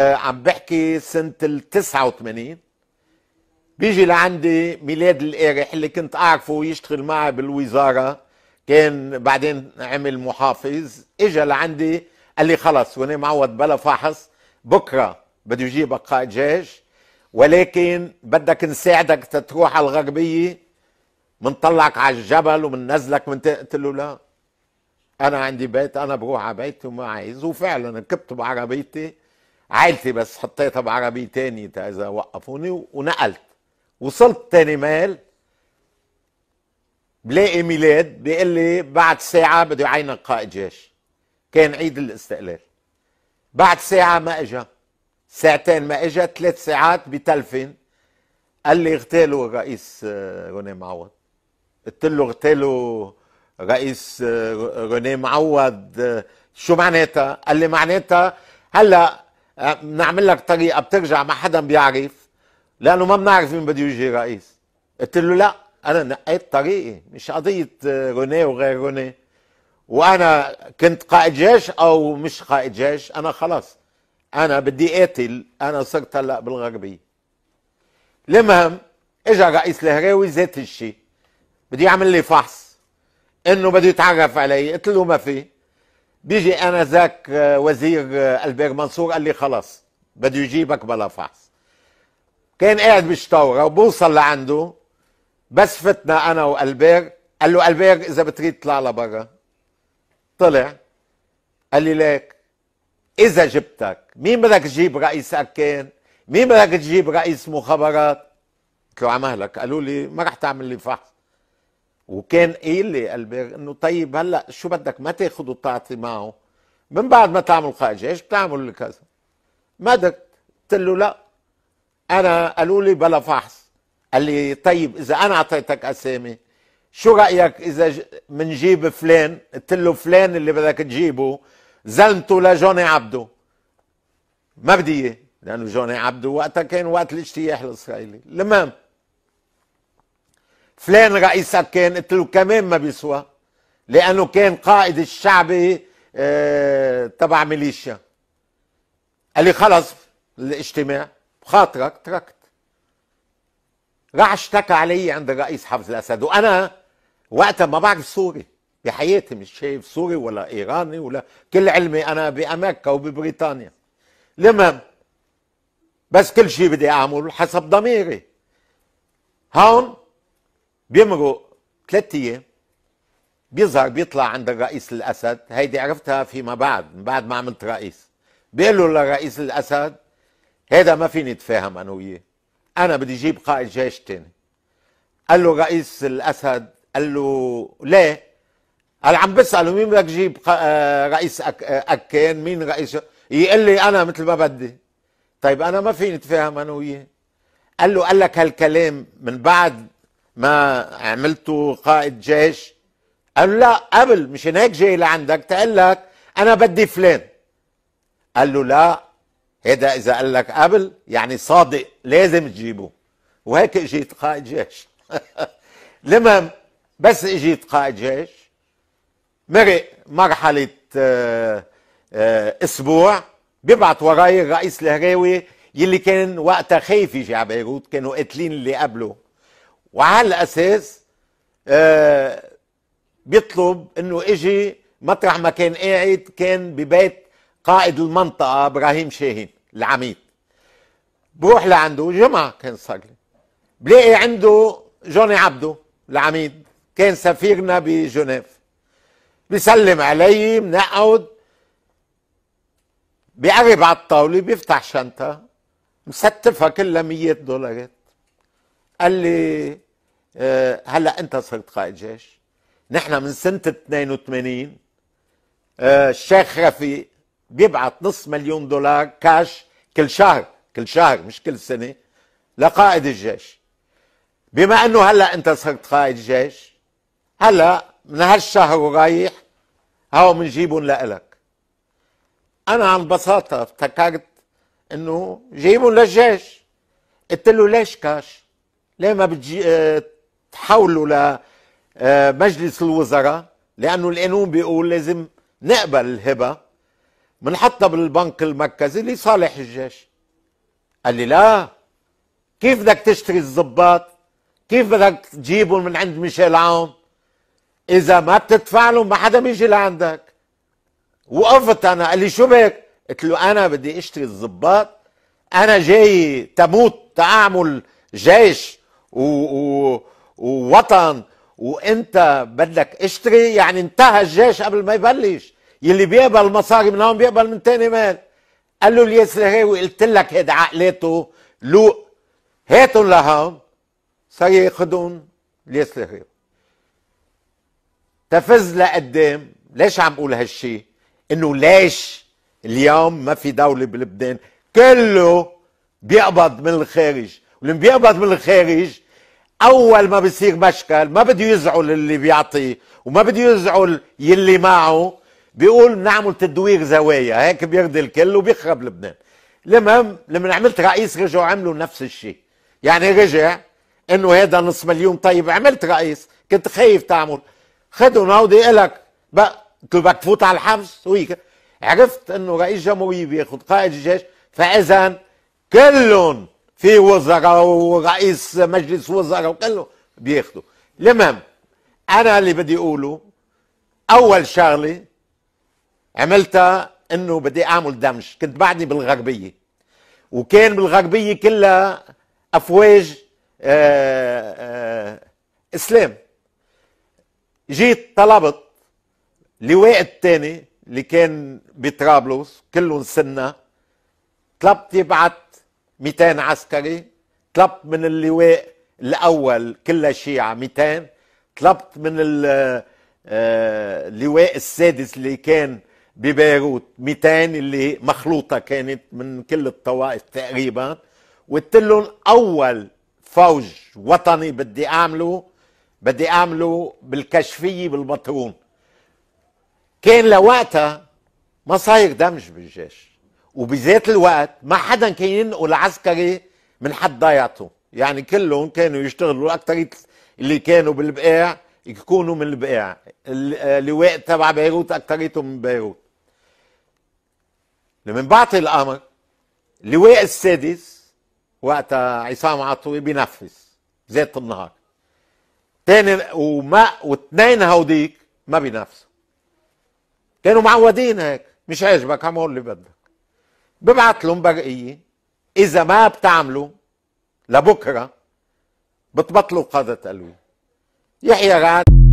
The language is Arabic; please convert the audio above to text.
عم بحكي سنة ال 89 بيجي لعندي ميلاد القارح اللي كنت أعرفه ويشتغل معي بالوزارة كان بعدين عمل محافظ اجى لعندي قال لي خلص وانا معود بلا فحص بكره بده يجيب قائد جيش ولكن بدك نساعدك تتروح على الغربيه منطلعك على الجبل ومننزلك من قلت له لا انا عندي بيت انا بروح على بيتي وما عايز وفعلا ركبت بعربيتي عائلتي بس حطيتها بعربي عربي تاني اذا وقفوني ونقلت وصلت تاني مال بلاقي ميلاد بيقول لي بعد ساعة بده يعينك قائد جيش كان عيد الاستقلال بعد ساعة ما اجا ساعتين ما اجا ثلاث ساعات بتلفن قال لي اغتالوا الرئيس آه، روني معوض قلت له اغتالوا رئيس آه، روني معوض آه، شو معناتها؟ قال لي معناتها هلا نعمل لك طريقه بترجع ما حدا بيعرف لانه ما بنعرف مين بده يجي رئيس قلت له لا انا نقيت طريقي مش قضيه روني وغير روني وانا كنت قائد جيش او مش قائد جيش انا خلاص انا بدي قاتل انا صرت هلا بالغربيه المهم اجى رئيس الهراوي ذات الشيء بده يعمل لي فحص انه بده يتعرف علي قلت له ما في بيجي انا ذاك آه، وزير آه، البير منصور قال لي خلاص بده يجيبك بلا فحص كان قاعد بالشطوره وبوصل لعنده بس فتنا انا والبير قال له البير اذا بتريد تطلع لبرا طلع قال لي ليك اذا جبتك مين بدك تجيب رئيس اركان مين بدك تجيب رئيس مخابرات قلت له على مهلك قالوا لي ما رح تعمل لي فحص وكان ايه اللي البير انه طيب هلا شو بدك ما تاخذ وتعطي معه من بعد ما تعمل قائد جيش بتعمل كذا ما دكت قلت له لا انا قالوا لي بلا فحص قال لي طيب اذا انا اعطيتك اسامي شو رايك اذا منجيب فلان قلت له فلان اللي بدك تجيبه زلمته لجوني عبده ما بدي اياه لانه جوني عبده وقتها كان وقت الاجتياح الاسرائيلي المهم فلان رئيسك كان قلت له كمان ما بيسوى لانه كان قائد الشعبي آه تبع ميليشيا قال لي خلص الاجتماع بخاطرك تركت راح اشتكى علي عند الرئيس حفظ الاسد وانا وقتها ما بعرف سوري بحياتي مش شايف سوري ولا ايراني ولا كل علمي انا بامريكا وببريطانيا المهم بس كل شيء بدي اعمله حسب ضميري هون بيمرق ثلاث ايام بيظهر بيطلع عند الرئيس الاسد هيدي عرفتها فيما بعد من بعد ما عملت رئيس بيقول له لرئيس الاسد هذا ما فيني اتفاهم انا وياه انا بدي اجيب قائد جيش تاني قال له رئيس الاسد قال له ليه قال عم بساله مين بدك تجيب آه، رئيس أك... آه، اكان مين رئيس يقول لي انا مثل ما بدي طيب انا ما فيني اتفاهم انا وياه قال له قال لك هالكلام من بعد ما عملته قائد جيش قالوا لا قبل مش هيك جاي لعندك تقول لك انا بدي فلان قال له لا هذا إيه اذا قال لك قبل يعني صادق لازم تجيبه وهيك اجيت قائد جيش لما بس اجيت قائد جيش مرق مرحله آه، آه، اسبوع بيبعت وراي الرئيس الهراوي يلي كان وقتها خايف يجي على بيروت كانوا قاتلين اللي قبله وعلى الاساس آه بيطلب انه اجي مطرح ما كان قاعد كان ببيت قائد المنطقه ابراهيم شاهين العميد بروح لعنده جمعه كان صار لي بلاقي عنده جوني عبده العميد كان سفيرنا بجنيف بيسلم علي بنقعد بيقرب على الطاوله بيفتح شنطه مستفها كلها 100 دولارات قال لي آه، هلا انت صرت قائد جيش نحن من سنه 82 آه، الشيخ رفيق بيبعت نص مليون دولار كاش كل شهر كل شهر مش كل سنه لقائد الجيش بما انه هلا انت صرت قائد جيش هلا من هالشهر ورايح هاو منجيبهم لإلك انا عن بساطه افتكرت انه جيبهم للجيش قلت له ليش كاش ليه ما بتجي آه، تحولوا لمجلس آه، الوزراء لانه القانون بيقول لازم نقبل الهبه بنحطها بالبنك المركزي لصالح الجيش قال لي لا كيف بدك تشتري الضباط كيف بدك تجيبهم من عند ميشيل عون اذا ما بتدفع لهم ما حدا بيجي لعندك وقفت انا قال لي شو بك قلت له انا بدي اشتري الضباط انا جاي تموت تعمل جيش و... و... ووطن وانت بدك اشتري يعني انتهى الجيش قبل ما يبلش يلي بيقبل مصاري من هون بيقبل من تاني مال قال له الياس الهراوي قلت لك هيد عقلته لوق هاتن لهون صار ياخذون الياس الهراوي تفز لقدام ليش عم بقول هالشي انه ليش اليوم ما في دولة بلبنان كله بيقبض من الخارج واللي بيقبض من الخارج اول ما بصير مشكل ما بده يزعل اللي بيعطيه وما بده يزعل يلي معه بيقول بنعمل تدوير زوايا هيك بيرضي الكل وبيخرب لبنان المهم لما عملت رئيس رجعوا عملوا نفس الشيء يعني رجع انه هذا نص مليون طيب عملت رئيس كنت خايف تعمل خدوا ناودي الك بقى بدك تفوت على الحبس وهيك عرفت انه رئيس جمهوريه بياخذ قائد الجيش فاذا كلهم في وزراء ورئيس مجلس وزراء وكله بياخذوا المهم انا اللي بدي اقوله اول شغله عملتها انه بدي اعمل دمج كنت بعدني بالغربيه وكان بالغربيه كلها افواج آآ آه، آآ آه، اسلام جيت طلبت لواء الثاني اللي كان بطرابلس كلهم سنه طلبت يبعث 200 عسكري طلبت من اللواء الاول كلها شيعة 200 طلبت من آه، اللواء السادس اللي كان ببيروت 200 اللي مخلوطه كانت من كل الطوائف تقريبا وقلت لهم اول فوج وطني بدي اعمله بدي اعمله بالكشفيه بالبطرون كان لوقتها ما صاير دمج بالجيش وبذات الوقت ما حدا كان ينقل عسكري من حد ضيعته يعني كلهم كانوا يشتغلوا اكثر اللي كانوا بالبقاع يكونوا من البقاع اللواء آه، تبع بيروت اكثرتهم من بيروت لما بعطي الأمر اللواء السادس وقتها عصام عطوي بينفس ذات النهار تاني وما واثنين هوديك ما بينفسوا كانوا معودين هيك مش عاجبك عم اللي بدك ببعت لهم برقيه اذا ما بتعملوا لبكره بتبطلوا قاده قلوي يحيى راد